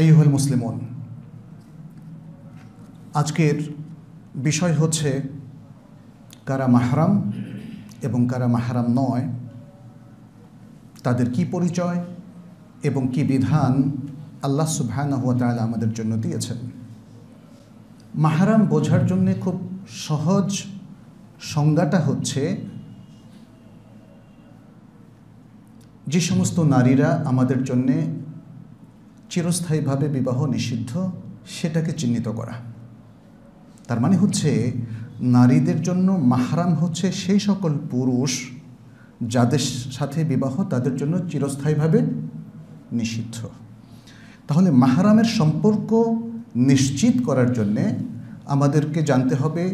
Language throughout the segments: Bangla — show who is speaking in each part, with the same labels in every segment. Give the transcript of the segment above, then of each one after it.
Speaker 1: এইহুল মুসলিমন আজকের বিষয় হচ্ছে কারা মাহারাম এবং কারা মাহারাম নয় তাদের কি পরিচয় এবং কি বিধান আল্লাহ সুবহানাহুয়া তাআলা আমাদের জন্য দিয়েছেন মাহারাম বোঝার জন্য খুব সহজ সংজ্ঞাটা হচ্ছে যে সমস্ত নারীরা আমাদের জন্যে চিরস্থায়ীভাবে বিবাহ নিষিদ্ধ সেটাকে চিহ্নিত করা তার মানে হচ্ছে নারীদের জন্য মাহারাম হচ্ছে সেই সকল পুরুষ যাদের সাথে বিবাহ তাদের জন্য চিরস্থায়ীভাবে নিষিদ্ধ তাহলে মাহারামের সম্পর্ক নিশ্চিত করার জন্যে আমাদেরকে জানতে হবে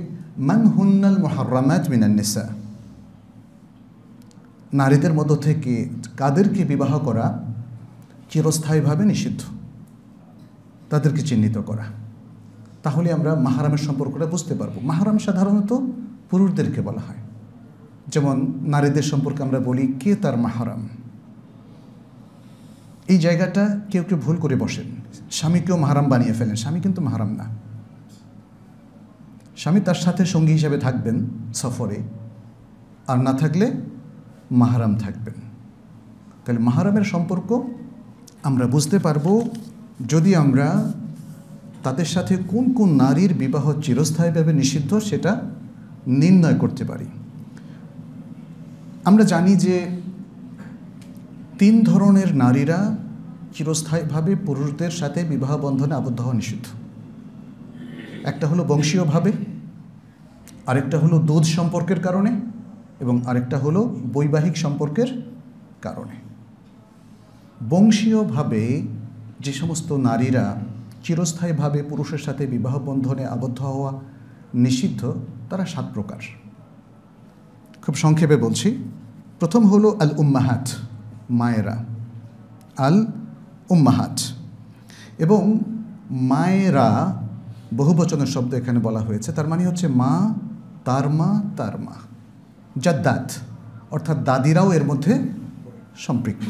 Speaker 1: মান হুন্নাল মহারামাত মিনান্নেসা নারীদের মধ্য থেকে কাদেরকে বিবাহ করা চিরস্থায়ীভাবে নিষিদ্ধ তাদেরকে চিহ্নিত করা তাহলে আমরা মাহারামের সম্পর্কটা বুঝতে পারবো মাহারাম সাধারণত পুরুষদেরকে বলা হয় যেমন নারীদের সম্পর্কে আমরা বলি কে তার মাহারাম এই জায়গাটা কেউ কেউ ভুল করে বসেন স্বামীকেও মাহারাম বানিয়ে ফেলেন স্বামী কিন্তু মাহারাম না স্বামী তার সাথে সঙ্গী হিসাবে থাকবেন সফরে আর না থাকলে মাহারাম থাকবেন তাহলে মাহারামের সম্পর্ক আমরা বুঝতে পারব যদি আমরা তাদের সাথে কোন কোন নারীর বিবাহ চিরস্থায়ীভাবে নিষিদ্ধ সেটা নির্ণয় করতে পারি আমরা জানি যে তিন ধরনের নারীরা চিরস্থায়ীভাবে পুরুষদের সাথে বিবাহ বন্ধনে আবদ্ধ হওয়া নিষিদ্ধ একটা হলো বংশীয়ভাবে আরেকটা হলো দুধ সম্পর্কের কারণে এবং আরেকটা হলো বৈবাহিক সম্পর্কের কারণে বংশীয়ভাবে যে সমস্ত নারীরা চিরস্থায়ীভাবে পুরুষের সাথে বিবাহ বন্ধনে আবদ্ধ হওয়া নিষিদ্ধ তারা সাত প্রকার খুব সংক্ষেপে বলছি প্রথম হল আল উম্মাহাত মায়েরা আল উম্মাহাত এবং মায়েরা বহুবচনের শব্দ এখানে বলা হয়েছে তার মানে হচ্ছে মা তার মা তার মা দাদ অর্থাৎ দাদিরাও এর মধ্যে সম্পৃক্ত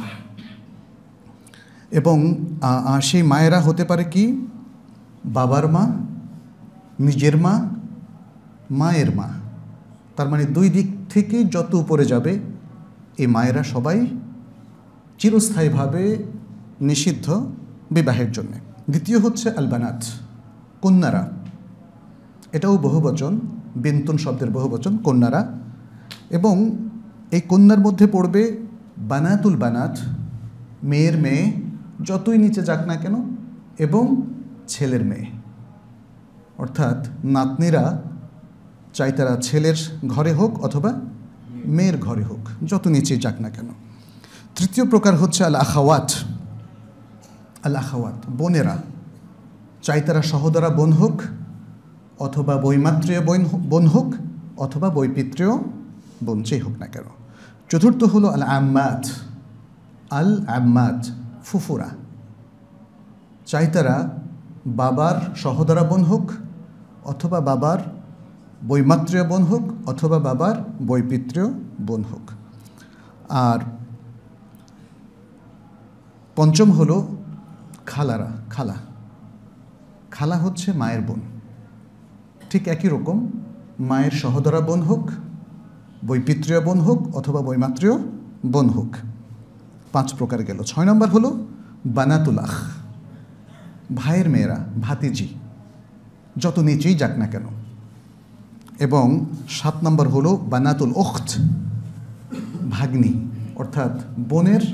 Speaker 1: এবং সেই মায়েরা হতে পারে কি বাবার মা নিজের মা মায়ের মা তার মানে দুই দিক থেকে যত উপরে যাবে এই মায়েরা সবাই চিরস্থায়ীভাবে নিষিদ্ধ বিবাহের জন্য দ্বিতীয় হচ্ছে আলবানাথ কন্যারা এটাও বহুবচন বিন্তুন শব্দের বহুবচন কন্যারা এবং এই কন্যার মধ্যে পড়বে বানাতুল বানাত মেয়ের মেয়ে যতই নিচে যাক না কেন এবং ছেলের মেয়ে অর্থাৎ নাতনিরা চাই তারা ছেলের ঘরে হোক অথবা মেয়ের ঘরে হোক যত নিচে যাক না কেন তৃতীয় প্রকার হচ্ছে আল আখাওয়াত আল আখাওয়াত বোনেরা চাই তারা সহদরা বোন হোক অথবা বৈমাত্রীয় বোন বোন হোক অথবা বৈপিত্রীয় বোন চেয়ে হোক না কেন চতুর্থ হলো আল আম্মাত আল আম্মাত ফুফুরা চাই তারা বাবার সহদরা বোন হোক অথবা বাবার বৈমাত্রীয় বোন হোক অথবা বাবার বৈপিত্রীয় বোন হোক আর পঞ্চম হলো খালারা খালা খালা হচ্ছে মায়ের বোন ঠিক একই রকম মায়ের সহদরা বোন হোক বৈপিত্রীয় বোন হোক অথবা বৈমাত্রীয় বোন হোক পাঁচ প্রকার গেল ছয় নম্বর হলো বানাতুলাখ ভাইয়ের মেয়েরা ভাতিজি যত নিচেই যাক না কেন এবং সাত নম্বর হলো বানাতুল ওখ ভাগ্নি অর্থাৎ বোনের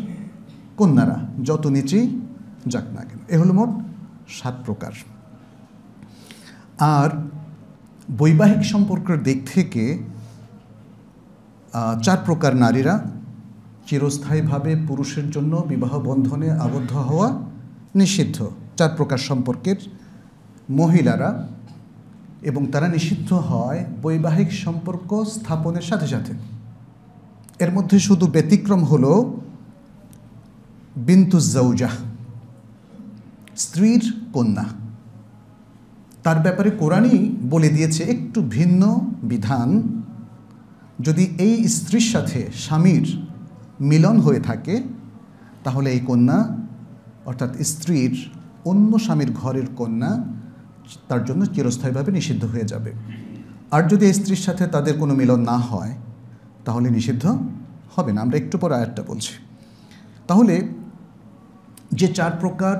Speaker 1: কন্যারা যত নিচেই যাক না কেন এ হলো মোট সাত প্রকার আর বৈবাহিক সম্পর্কের দিক থেকে চার প্রকার নারীরা চিরস্থায়ীভাবে পুরুষের জন্য বিবাহ বন্ধনে আবদ্ধ হওয়া নিষিদ্ধ চার প্রকার সম্পর্কের মহিলারা এবং তারা নিষিদ্ধ হয় বৈবাহিক সম্পর্ক স্থাপনের সাথে সাথে এর মধ্যে শুধু ব্যতিক্রম হল বিন্তুজাউজা স্ত্রীর কন্যা তার ব্যাপারে কোরআনই বলে দিয়েছে একটু ভিন্ন বিধান যদি এই স্ত্রীর সাথে স্বামীর মিলন হয়ে থাকে তাহলে এই কন্যা অর্থাৎ স্ত্রীর অন্য স্বামীর ঘরের কন্যা তার জন্য চিরস্থায়ীভাবে নিষিদ্ধ হয়ে যাবে আর যদি স্ত্রীর সাথে তাদের কোনো মিলন না হয় তাহলে নিষিদ্ধ হবে না আমরা একটু পর আয়ারটা বলছি তাহলে যে চার প্রকার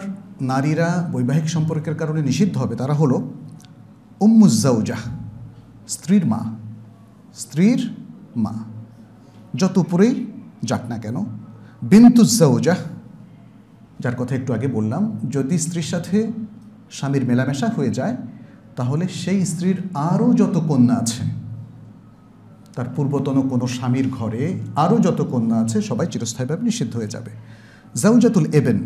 Speaker 1: নারীরা বৈবাহিক সম্পর্কের কারণে নিষিদ্ধ হবে তারা হলো উম্মুজাউজাহ স্ত্রীর মা স্ত্রীর মা যত উপরেই যাক না কেন বিন্তুজ্জাউজাহ যার কথা একটু আগে বললাম যদি স্ত্রীর সাথে স্বামীর মেলামেশা হয়ে যায় তাহলে সেই স্ত্রীর আরও যত কন্যা আছে তার পূর্বতন কোনো স্বামীর ঘরে আরও যত কন্যা আছে সবাই চিরস্থায়ীভাবে নিষিদ্ধ হয়ে যাবে জাউজাতুল এবেন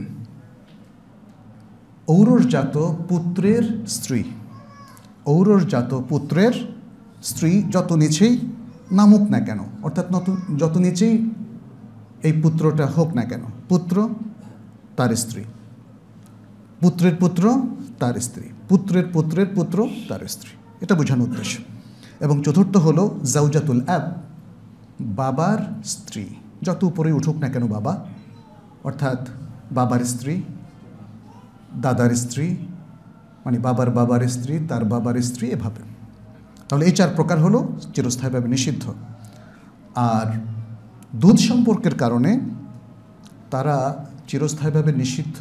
Speaker 1: ঔরর জাত পুত্রের স্ত্রী ঔরর জাত পুত্রের স্ত্রী যত নিচেই নামুক না কেন অর্থাৎ যত নিচেই এই পুত্রটা হোক না কেন পুত্র তার স্ত্রী পুত্রের পুত্র তার স্ত্রী পুত্রের পুত্রের পুত্র তার স্ত্রী এটা বোঝানোর উদ্দেশ্য এবং চতুর্থ হলো জাউজাতুল অ্যাব বাবার স্ত্রী যত উপরে উঠুক না কেন বাবা অর্থাৎ বাবার স্ত্রী দাদার স্ত্রী মানে বাবার বাবার স্ত্রী তার বাবার স্ত্রী এভাবে তাহলে এই চার প্রকার হলো চিরস্থায়ীভাবে নিষিদ্ধ আর দুধ সম্পর্কের কারণে তারা চিরস্থায়ীভাবে নিষিদ্ধ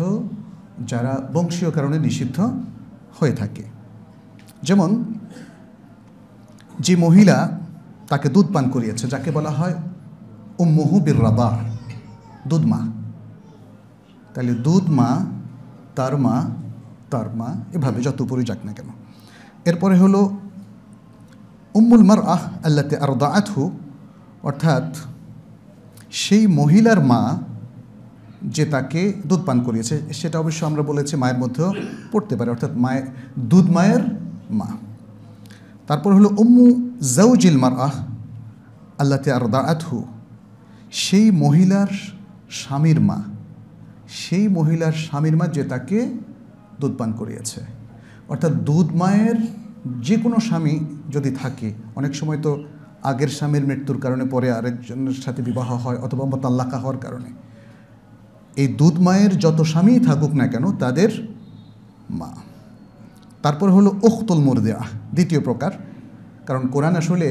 Speaker 1: যারা বংশীয় কারণে নিষিদ্ধ হয়ে থাকে যেমন যে মহিলা তাকে দুধ পান করিয়েছে যাকে বলা হয় ও মহুবির রাবা দুধ মা তাহলে দুধ মা তার মা তার মা এভাবে যত উপরই যাক না কেন এরপরে হলো উম্মুল মার আহ আল্লাতে আর আথু অর্থাৎ সেই মহিলার মা যে তাকে দুধ পান করিয়েছে সেটা অবশ্য আমরা বলেছি মায়ের মধ্যেও পড়তে পারে অর্থাৎ মায়ের দুধ মায়ের মা তারপর হলো উম্মু জাউজিল মার আহ আল্লাহ তে আর সেই মহিলার স্বামীর মা সেই মহিলার স্বামীর মা যে তাকে দুধ পান করিয়েছে অর্থাৎ দুধ মায়ের যে কোনো স্বামী যদি থাকে অনেক সময় তো আগের স্বামীর মৃত্যুর কারণে পরে আরেকজনের সাথে বিবাহ হয় অথবা মোতাল্লাকা হওয়ার কারণে এই দুধ মায়ের যত স্বামী থাকুক না কেন তাদের মা তারপর হলো ওখতুল মুরদেয়া দ্বিতীয় প্রকার কারণ কোরআন আসলে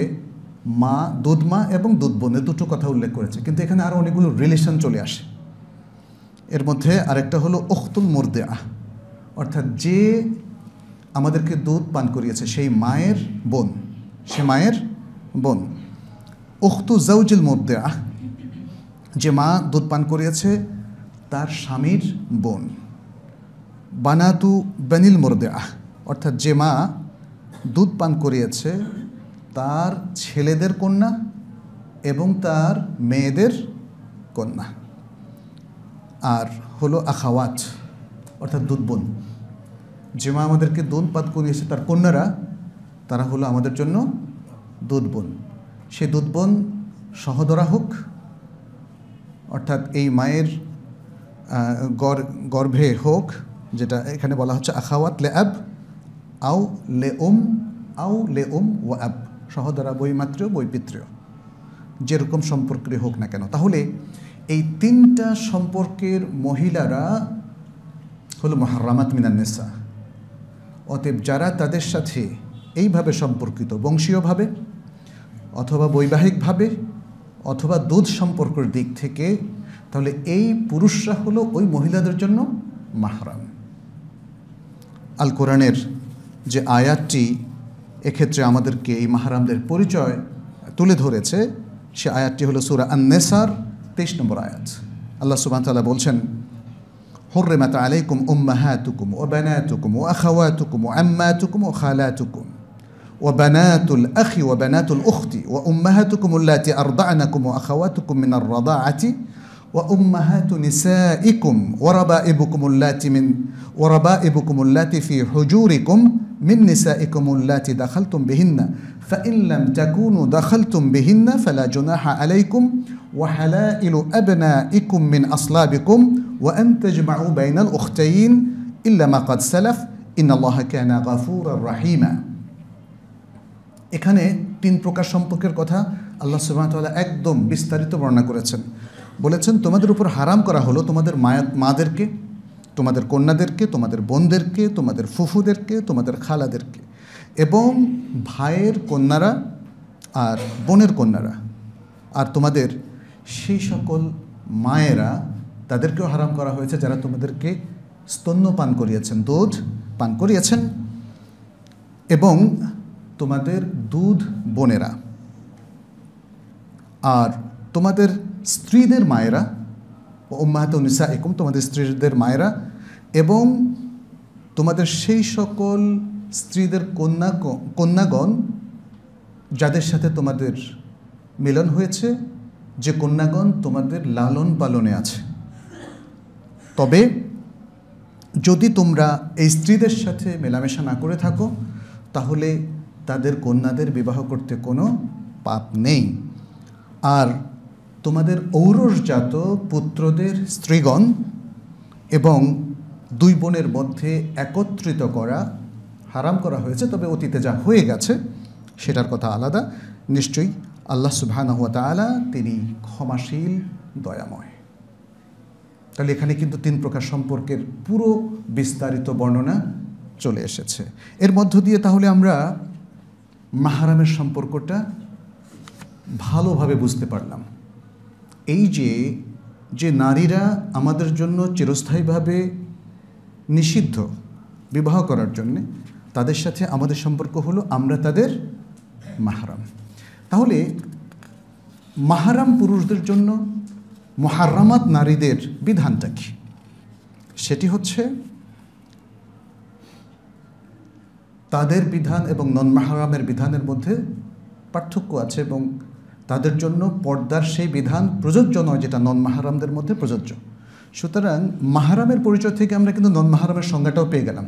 Speaker 1: মা দুধ মা এবং দুধ বোনের দুটো কথা উল্লেখ করেছে কিন্তু এখানে আরও অনেকগুলো রিলেশন চলে আসে এর মধ্যে আরেকটা হলো ওখতুল মুরদেয়া অর্থাৎ যে আমাদেরকে দুধ পান করিয়েছে সেই মায়ের বোন সে মায়ের বোন উখতু জাউজুল মুদ্দা যে মা দুধ পান করিয়েছে তার স্বামীর বোন বানাতু বানিল আহ অর্থাৎ যে মা দুধ পান করিয়েছে তার ছেলেদের কন্যা এবং তার মেয়েদের কন্যা আর হলো আখাওয়াত অর্থাৎ দুধ বোন যে মা আমাদেরকে দুধ পাত করিয়েছে তার কন্যারা তারা হলো আমাদের জন্য দুধ বোন সে দুধ বোন সহদরা হোক অর্থাৎ এই মায়ের গর্ভে হোক যেটা এখানে বলা হচ্ছে আখাওয়াত লে আব আও লে ওম আও লে ওম ও আব সহদরা বইমাত্রীয় বৈপিত্রীয় যেরকম সম্পর্কের হোক না কেন তাহলে এই তিনটা সম্পর্কের মহিলারা হল মহারামাত মিনান্নেসা অতএব যারা তাদের সাথে এইভাবে সম্পর্কিত বংশীয়ভাবে অথবা বৈবাহিকভাবে অথবা দুধ সম্পর্কের দিক থেকে তাহলে এই পুরুষরা হলো ওই মহিলাদের জন্য মাহরাম আল কোরআনের যে আয়াতটি এক্ষেত্রে আমাদেরকে এই মাহারামদের পরিচয় তুলে ধরেছে সে আয়াতটি হলো সুরা আন্নেসার তেইশ নম্বর আয়াত আল্লাহ তাল্লাহ বলছেন মাতা আলাইকুম উম্মাহাতুকুম ও বেনায়াতুকুম ও আখাওয়াতুকুম ও আম্মাতুকুম ও খালাতুকুম وبنات الأخ وبنات الأخت وأمهاتكم اللاتي أرضعنكم وأخواتكم من الرضاعة وأمهات نسائكم وربائبكم اللاتي من وربائبكم اللاتي في حجوركم من نسائكم اللاتي دخلتم بهن فإن لم تكونوا دخلتم بهن فلا جناح عليكم وحلائل أبنائكم من أصلابكم وأن تجمعوا بين الأختين إلا ما قد سلف إن الله كان غفورا رحيما এখানে তিন প্রকার সম্পর্কের কথা আল্লাহ সুবাহতাল্লাহ একদম বিস্তারিত বর্ণনা করেছেন বলেছেন তোমাদের উপর হারাম করা হলো তোমাদের মায়া মাদেরকে তোমাদের কন্যাদেরকে তোমাদের বোনদেরকে তোমাদের ফুফুদেরকে তোমাদের খালাদেরকে এবং ভাইয়ের কন্যারা আর বোনের কন্যারা আর তোমাদের সেই সকল মায়েরা তাদেরকেও হারাম করা হয়েছে যারা তোমাদেরকে স্তন্যপান করিয়েছেন দুধ পান করিয়েছেন এবং তোমাদের দুধ বোনেরা আর তোমাদের স্ত্রীদের মায়েরা ওম্মাহাত নিসা একুম তোমাদের স্ত্রীদের মায়েরা এবং তোমাদের সেই সকল স্ত্রীদের কন্যা কন্যাগণ যাদের সাথে তোমাদের মিলন হয়েছে যে কন্যাগণ তোমাদের লালন পালনে আছে তবে যদি তোমরা এই স্ত্রীদের সাথে মেলামেশা না করে থাকো তাহলে তাদের কন্যাদের বিবাহ করতে কোনো পাপ নেই আর তোমাদের ঔরসজাত পুত্রদের স্ত্রীগণ এবং দুই বোনের মধ্যে একত্রিত করা হারাম করা হয়েছে তবে অতীতে যা হয়ে গেছে সেটার কথা আলাদা নিশ্চয়ই আল্লাহ সুবাহানহুয়া তালা তিনি ক্ষমাশীল দয়াময় তাহলে এখানে কিন্তু তিন প্রকার সম্পর্কের পুরো বিস্তারিত বর্ণনা চলে এসেছে এর মধ্য দিয়ে তাহলে আমরা মাহারামের সম্পর্কটা ভালোভাবে বুঝতে পারলাম এই যে যে নারীরা আমাদের জন্য চিরস্থায়ীভাবে নিষিদ্ধ বিবাহ করার জন্যে তাদের সাথে আমাদের সম্পর্ক হলো আমরা তাদের মাহারাম তাহলে মাহারাম পুরুষদের জন্য মহারামাত নারীদের বিধানটা কি সেটি হচ্ছে তাদের বিধান এবং নন মাহারামের বিধানের মধ্যে পার্থক্য আছে এবং তাদের জন্য পর্দার সেই বিধান প্রযোজ্য নয় যেটা নন মাহারামদের মধ্যে প্রযোজ্য সুতরাং মাহারামের পরিচয় থেকে আমরা কিন্তু নন মাহারামের সংজ্ঞাটাও পেয়ে গেলাম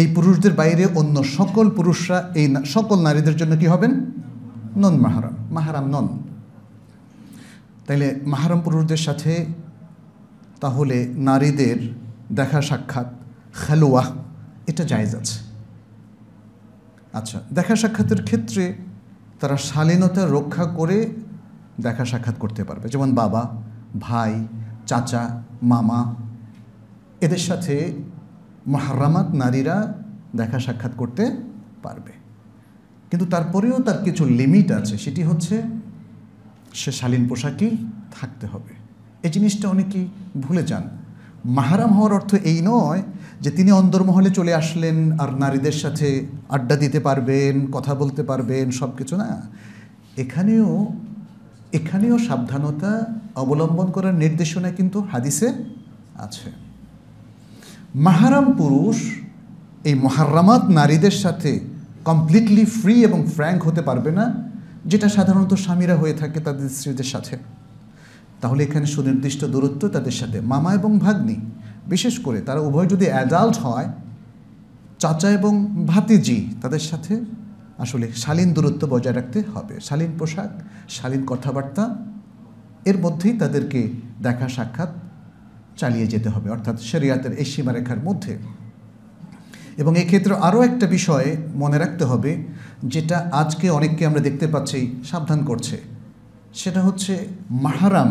Speaker 1: এই পুরুষদের বাইরে অন্য সকল পুরুষরা এই সকল নারীদের জন্য কি হবেন নন মাহারাম মাহারাম নন তাইলে মাহারাম পুরুষদের সাথে তাহলে নারীদের দেখা সাক্ষাৎ খেলোয়া এটা জায়জ আছে আচ্ছা দেখা সাক্ষাতের ক্ষেত্রে তারা শালীনতা রক্ষা করে দেখা সাক্ষাৎ করতে পারবে যেমন বাবা ভাই চাচা মামা এদের সাথে মহারামাত নারীরা দেখা সাক্ষাৎ করতে পারবে কিন্তু তারপরেও তার কিছু লিমিট আছে সেটি হচ্ছে সে শালীন পোশাকই থাকতে হবে এই জিনিসটা অনেকেই ভুলে যান মাহারাম হওয়ার অর্থ এই নয় যে তিনি অন্দরমহলে চলে আসলেন আর নারীদের সাথে আড্ডা দিতে পারবেন কথা বলতে পারবেন সব কিছু না এখানেও এখানেও সাবধানতা অবলম্বন করার নির্দেশনা কিন্তু হাদিসে আছে মাহারাম পুরুষ এই মহারামাত নারীদের সাথে কমপ্লিটলি ফ্রি এবং ফ্র্যাঙ্ক হতে পারবে না যেটা সাধারণত স্বামীরা হয়ে থাকে তাদের স্ত্রীদের সাথে তাহলে এখানে সুনির্দিষ্ট দূরত্ব তাদের সাথে মামা এবং ভাগ্নি বিশেষ করে তারা উভয় যদি অ্যাডাল্ট হয় চাচা এবং ভাতিজি তাদের সাথে আসলে শালীন দূরত্ব বজায় রাখতে হবে শালীন পোশাক শালীন কথাবার্তা এর মধ্যেই তাদেরকে দেখা সাক্ষাৎ চালিয়ে যেতে হবে অর্থাৎ শরিয়াতের এই সীমারেখার মধ্যে এবং এক্ষেত্রে আরও একটা বিষয়ে মনে রাখতে হবে যেটা আজকে অনেককে আমরা দেখতে পাচ্ছি সাবধান করছে সেটা হচ্ছে মাহারাম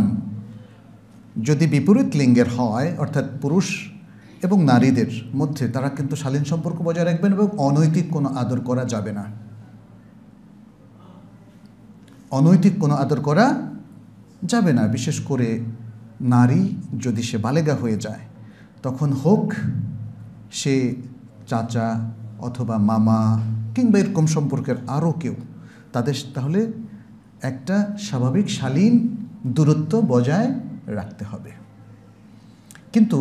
Speaker 1: যদি বিপরীত লিঙ্গের হয় অর্থাৎ পুরুষ এবং নারীদের মধ্যে তারা কিন্তু শালীন সম্পর্ক বজায় রাখবেন এবং অনৈতিক কোনো আদর করা যাবে না অনৈতিক কোনো আদর করা যাবে না বিশেষ করে নারী যদি সে বালেগা হয়ে যায় তখন হোক সে চাচা অথবা মামা কিংবা এরকম সম্পর্কের আরও কেউ তাদের তাহলে একটা স্বাভাবিক শালীন দূরত্ব বজায় রাখতে হবে কিন্তু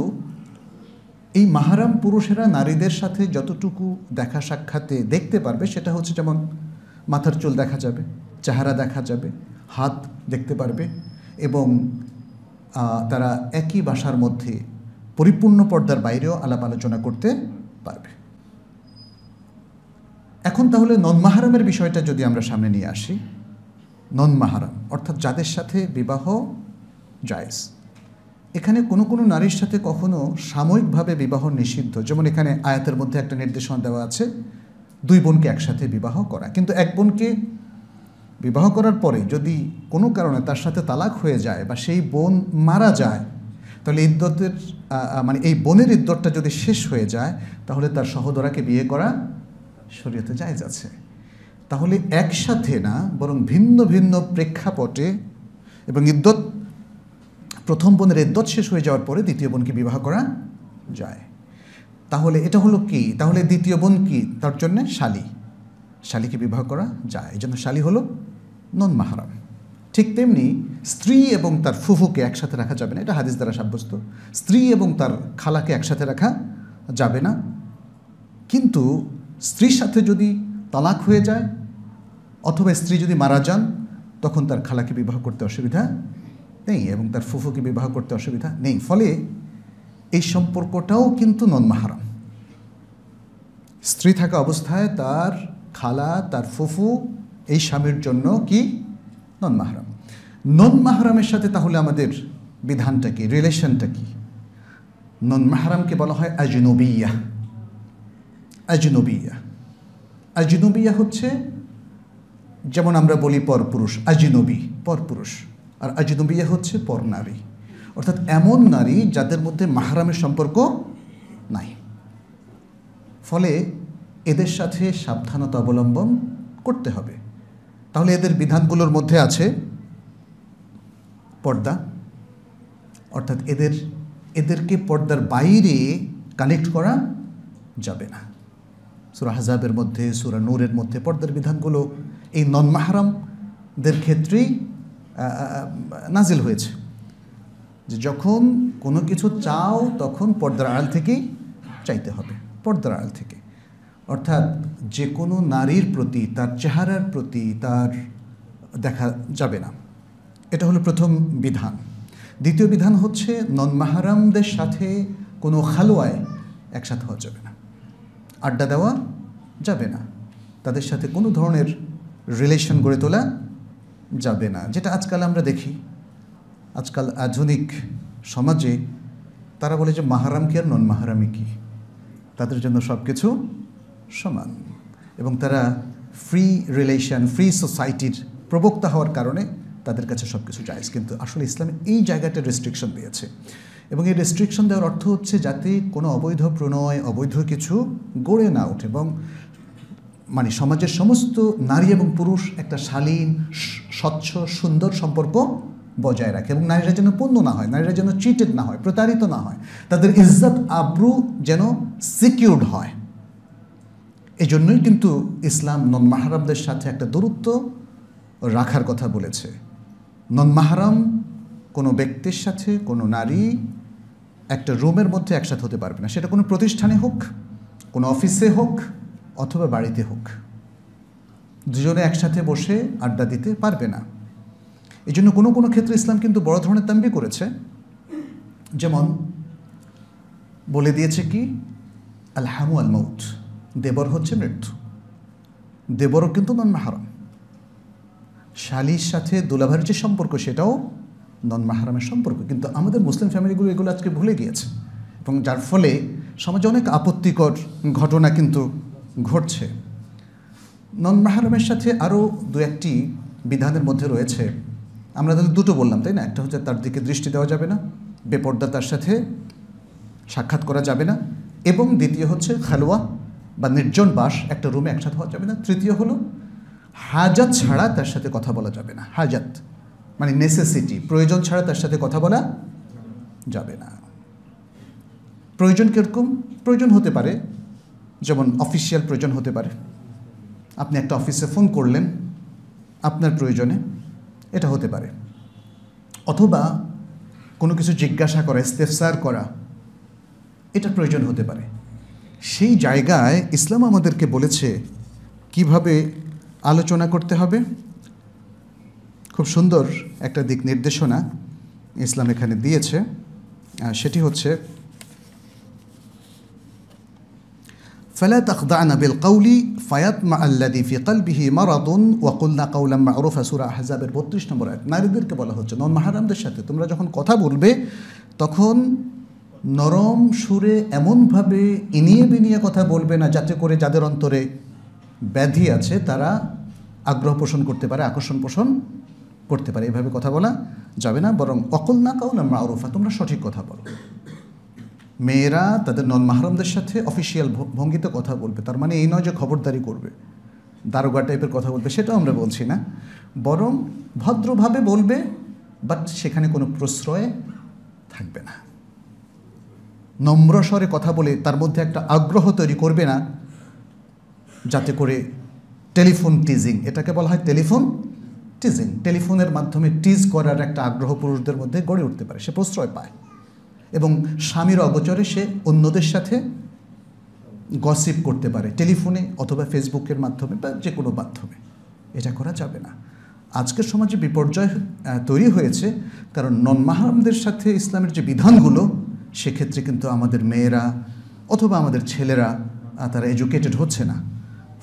Speaker 1: এই মাহারাম পুরুষেরা নারীদের সাথে যতটুকু দেখা সাক্ষাতে দেখতে পারবে সেটা হচ্ছে যেমন মাথার চুল দেখা যাবে চেহারা দেখা যাবে হাত দেখতে পারবে এবং তারা একই বাসার মধ্যে পরিপূর্ণ পর্দার বাইরেও আলাপ আলোচনা করতে পারবে এখন তাহলে নন মাহারামের বিষয়টা যদি আমরা সামনে নিয়ে আসি নন মাহারাম অর্থাৎ যাদের সাথে বিবাহ জায়জ এখানে কোনো কোনো নারীর সাথে কখনো সাময়িকভাবে বিবাহ নিষিদ্ধ যেমন এখানে আয়াতের মধ্যে একটা নির্দেশনা দেওয়া আছে দুই বোনকে একসাথে বিবাহ করা কিন্তু এক বোনকে বিবাহ করার পরে যদি কোনো কারণে তার সাথে তালাক হয়ে যায় বা সেই বোন মারা যায় তাহলে ইদ্যতের মানে এই বোনের ইদ্যতটা যদি শেষ হয়ে যায় তাহলে তার সহোদরাকে বিয়ে করা শরীয়তে যায় আছে তাহলে একসাথে না বরং ভিন্ন ভিন্ন প্রেক্ষাপটে এবং ইদ্যত প্রথম বোনের এদ্যত শেষ হয়ে যাওয়ার পরে দ্বিতীয় বোনকে বিবাহ করা যায় তাহলে এটা হলো কি তাহলে দ্বিতীয় বোন কি তার জন্যে শালি শালিকে বিবাহ করা যায় এই জন্য শালি হলো নন মাহারাম ঠিক তেমনি স্ত্রী এবং তার ফুফুকে একসাথে রাখা যাবে না এটা হাদিস দ্বারা সাব্যস্ত স্ত্রী এবং তার খালাকে একসাথে রাখা যাবে না কিন্তু স্ত্রীর সাথে যদি তালাক হয়ে যায় অথবা স্ত্রী যদি মারা যান তখন তার খালাকে বিবাহ করতে অসুবিধা নেই এবং তার ফুফুকে বিবাহ করতে অসুবিধা নেই ফলে এই সম্পর্কটাও কিন্তু নন্মাহারাম স্ত্রী থাকা অবস্থায় তার খালা তার ফুফু এই স্বামীর জন্য কি নন্মাহারাম নন্মাহারামের সাথে তাহলে আমাদের বিধানটা কি রিলেশনটা কি নন্মাহারামকে বলা হয় আজনবিয়া আজনবিয়া আজনবিয়া হচ্ছে যেমন আমরা বলি পরপুরুষ আজিনবী পরপুরুষ আর আজদুবিয়া হচ্ছে পর নারী অর্থাৎ এমন নারী যাদের মধ্যে মাহারামের সম্পর্ক নাই ফলে এদের সাথে সাবধানতা অবলম্বন করতে হবে তাহলে এদের বিধানগুলোর মধ্যে আছে পর্দা অর্থাৎ এদের এদেরকে পর্দার বাইরে কানেক্ট করা যাবে না সুরা হাজাবের মধ্যে সুরা নূরের মধ্যে পর্দার বিধানগুলো এই নন মাহারামদের ক্ষেত্রেই নাজিল হয়েছে যে যখন কোনো কিছু চাও তখন পর্দার আড়াল থেকেই চাইতে হবে পর্দার আড়াল থেকে অর্থাৎ যে কোনো নারীর প্রতি তার চেহারার প্রতি তার দেখা যাবে না এটা হলো প্রথম বিধান দ্বিতীয় বিধান হচ্ছে নন মাহারামদের সাথে কোনো খালোয়ায় একসাথে হওয়া যাবে না আড্ডা দেওয়া যাবে না তাদের সাথে কোনো ধরনের রিলেশন গড়ে তোলা যাবে না যেটা আজকাল আমরা দেখি আজকাল আধুনিক সমাজে তারা বলে যে মাহারাম কি আর নন মাহারামি কি তাদের জন্য সব কিছু সমান এবং তারা ফ্রি রিলেশন ফ্রি সোসাইটির প্রবক্তা হওয়ার কারণে তাদের কাছে সব কিছু যায় কিন্তু আসলে ইসলামে এই জায়গাটা রেস্ট্রিকশন দিয়েছে এবং এই রেস্ট্রিকশন দেওয়ার অর্থ হচ্ছে যাতে কোনো অবৈধ প্রণয় অবৈধ কিছু গড়ে না ওঠে এবং মানে সমাজের সমস্ত নারী এবং পুরুষ একটা শালীন স্বচ্ছ সুন্দর সম্পর্ক বজায় রাখে এবং নারীরা যেন পণ্য না হয় নারীরা যেন চিটেড না হয় প্রতারিত না হয় তাদের ইজ্জত আব্রু যেন সিকিউরড হয় এই জন্যই কিন্তু ইসলাম নন মাহারামদের সাথে একটা দূরত্ব রাখার কথা বলেছে নন মাহারাম কোনো ব্যক্তির সাথে কোনো নারী একটা রুমের মধ্যে একসাথে হতে পারবে না সেটা কোনো প্রতিষ্ঠানে হোক কোনো অফিসে হোক অথবা বাড়িতে হোক দুজনে একসাথে বসে আড্ডা দিতে পারবে না এই জন্য কোনো কোনো ক্ষেত্রে ইসলাম কিন্তু বড় ধরনের তাম্বি করেছে যেমন বলে দিয়েছে কি আলহামু আল মৌত দেবর হচ্ছে মৃত্যু দেবরও কিন্তু নন মাহারম শালির সাথে দুলাভার যে সম্পর্ক সেটাও নন মাহারামের সম্পর্ক কিন্তু আমাদের মুসলিম ফ্যামিলিগুলো এগুলো আজকে ভুলে গিয়েছে এবং যার ফলে সমাজে অনেক আপত্তিকর ঘটনা কিন্তু ঘটছে নন মাহরমের সাথে আরও দু একটি বিধানের মধ্যে রয়েছে আমরা তাহলে দুটো বললাম তাই না একটা হচ্ছে তার দিকে দৃষ্টি দেওয়া যাবে না বেপর্দা তার সাথে সাক্ষাৎ করা যাবে না এবং দ্বিতীয় হচ্ছে খালোয়া বা নির্জন বাস একটা রুমে একসাথে হওয়া যাবে না তৃতীয় হলো হাজাত ছাড়া তার সাথে কথা বলা যাবে না হাজাত মানে নেসেসিটি প্রয়োজন ছাড়া তার সাথে কথা বলা যাবে না প্রয়োজন কীরকম প্রয়োজন হতে পারে যেমন অফিসিয়াল প্রয়োজন হতে পারে আপনি একটা অফিসে ফোন করলেন আপনার প্রয়োজনে এটা হতে পারে অথবা কোনো কিছু জিজ্ঞাসা করা ইস্তেফসার করা এটা প্রয়োজন হতে পারে সেই জায়গায় ইসলাম আমাদেরকে বলেছে কিভাবে আলোচনা করতে হবে খুব সুন্দর একটা দিক নির্দেশনা ইসলাম এখানে দিয়েছে সেটি হচ্ছে فلا تخضعن بالقول فيطمع الذي في قلبه مرض وقلنا قولا معروفا সূরা আহজাবের 32 নম্বর নারীদেরকে বলা হচ্ছে নন মাহরামদের সাথে তোমরা যখন কথা বলবে তখন নরম সুরে এমনভাবে ইনিয়ে বিনিয়ে কথা বলবে না যাতে করে যাদের অন্তরে ব্যাধি আছে তারা আগ্রহ পোষণ করতে পারে আকর্ষণ পোষণ করতে পারে এভাবে কথা বলা যাবে না বরং অকল না কাউলা মাওরুফা তোমরা সঠিক কথা বলো মেয়েরা তাদের নন মাহরমদের সাথে অফিসিয়াল ভঙ্গিতে কথা বলবে তার মানে এই নয় যে খবরদারি করবে দারোগা টাইপের কথা বলবে সেটাও আমরা বলছি না বরং ভদ্রভাবে বলবে বাট সেখানে কোনো প্রশ্রয় থাকবে না নম্রস্বরে কথা বলে তার মধ্যে একটা আগ্রহ তৈরি করবে না যাতে করে টেলিফোন টিজিং এটাকে বলা হয় টেলিফোন টিজিং টেলিফোনের মাধ্যমে টিজ করার একটা আগ্রহ পুরুষদের মধ্যে গড়ে উঠতে পারে সে প্রশ্রয় পায় এবং স্বামীর অগচরে সে অন্যদের সাথে গসিপ করতে পারে টেলিফোনে অথবা ফেসবুকের মাধ্যমে বা যে কোনো মাধ্যমে এটা করা যাবে না আজকের সমাজে বিপর্যয় তৈরি হয়েছে কারণ নন মাহারামদের সাথে ইসলামের যে বিধানগুলো সেক্ষেত্রে কিন্তু আমাদের মেয়েরা অথবা আমাদের ছেলেরা তারা এডুকেটেড হচ্ছে না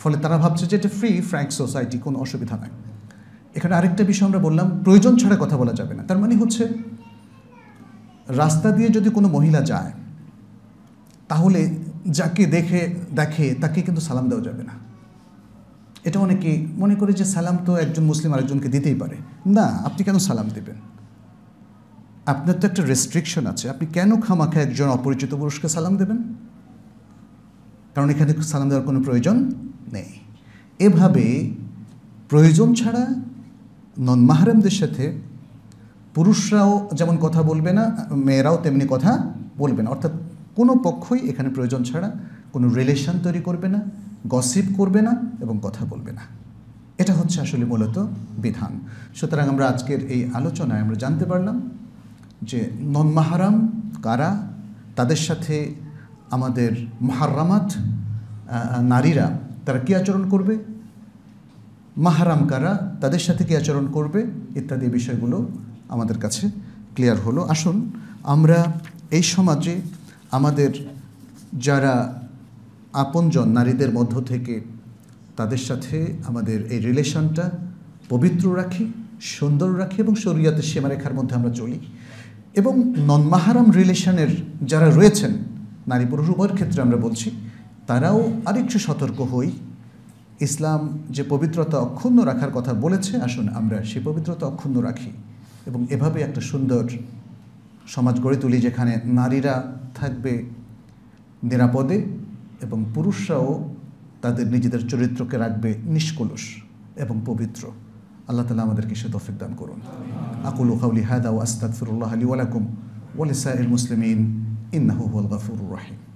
Speaker 1: ফলে তারা ভাবছে যে এটা ফ্রি ফ্র্যাঙ্ক সোসাইটি কোনো অসুবিধা নাই এখানে আরেকটা বিষয় আমরা বললাম প্রয়োজন ছাড়া কথা বলা যাবে না তার মানে হচ্ছে রাস্তা দিয়ে যদি কোনো মহিলা যায় তাহলে যাকে দেখে দেখে তাকে কিন্তু সালাম দেওয়া যাবে না এটা অনেকে মনে করে যে সালাম তো একজন মুসলিম আরেকজনকে দিতেই পারে না আপনি কেন সালাম দেবেন আপনার তো একটা রেস্ট্রিকশন আছে আপনি কেন খামাখা একজন অপরিচিত পুরুষকে সালাম দেবেন কারণ এখানে সালাম দেওয়ার কোনো প্রয়োজন নেই এভাবে প্রয়োজন ছাড়া নন মাহরামদের সাথে পুরুষরাও যেমন কথা বলবে না মেয়েরাও তেমনি কথা বলবে না অর্থাৎ কোনো পক্ষই এখানে প্রয়োজন ছাড়া কোনো রিলেশন তৈরি করবে না গসিপ করবে না এবং কথা বলবে না এটা হচ্ছে আসলে মূলত বিধান সুতরাং আমরা আজকের এই আলোচনায় আমরা জানতে পারলাম যে নন মাহারাম কারা তাদের সাথে আমাদের মাহারামাত নারীরা তারা কী আচরণ করবে মাহারাম কারা তাদের সাথে কী আচরণ করবে ইত্যাদি বিষয়গুলো আমাদের কাছে ক্লিয়ার হলো আসুন আমরা এই সমাজে আমাদের যারা আপনজন নারীদের মধ্য থেকে তাদের সাথে আমাদের এই রিলেশনটা পবিত্র রাখি সুন্দর রাখি এবং শরীয়তের সীমারেখার মধ্যে আমরা চলি এবং নন মাহারাম রিলেশনের যারা রয়েছেন নারী পুরুষ উভয়ের ক্ষেত্রে আমরা বলছি তারাও আরেকটু সতর্ক হই ইসলাম যে পবিত্রতা অক্ষুণ্ণ রাখার কথা বলেছে আসুন আমরা সেই পবিত্রতা অক্ষুণ্ণ রাখি এবং এভাবে একটা সুন্দর সমাজ গড়ে তুলি যেখানে নারীরা থাকবে নিরাপদে এবং পুরুষরাও তাদের নিজেদের চরিত্রকে রাখবে নিষ্কলুষ এবং পবিত্র আল্লাহ তালা আমাদেরকে সে তফিক দান করুন আকুল কাউলি হায়দা ও আস্তাকফিরুল্লাহ আলী ওয়ালাকুম ওয়ালিসা মুসলিমিন ইন্নাহু হুয়াল গাফুর রাহিম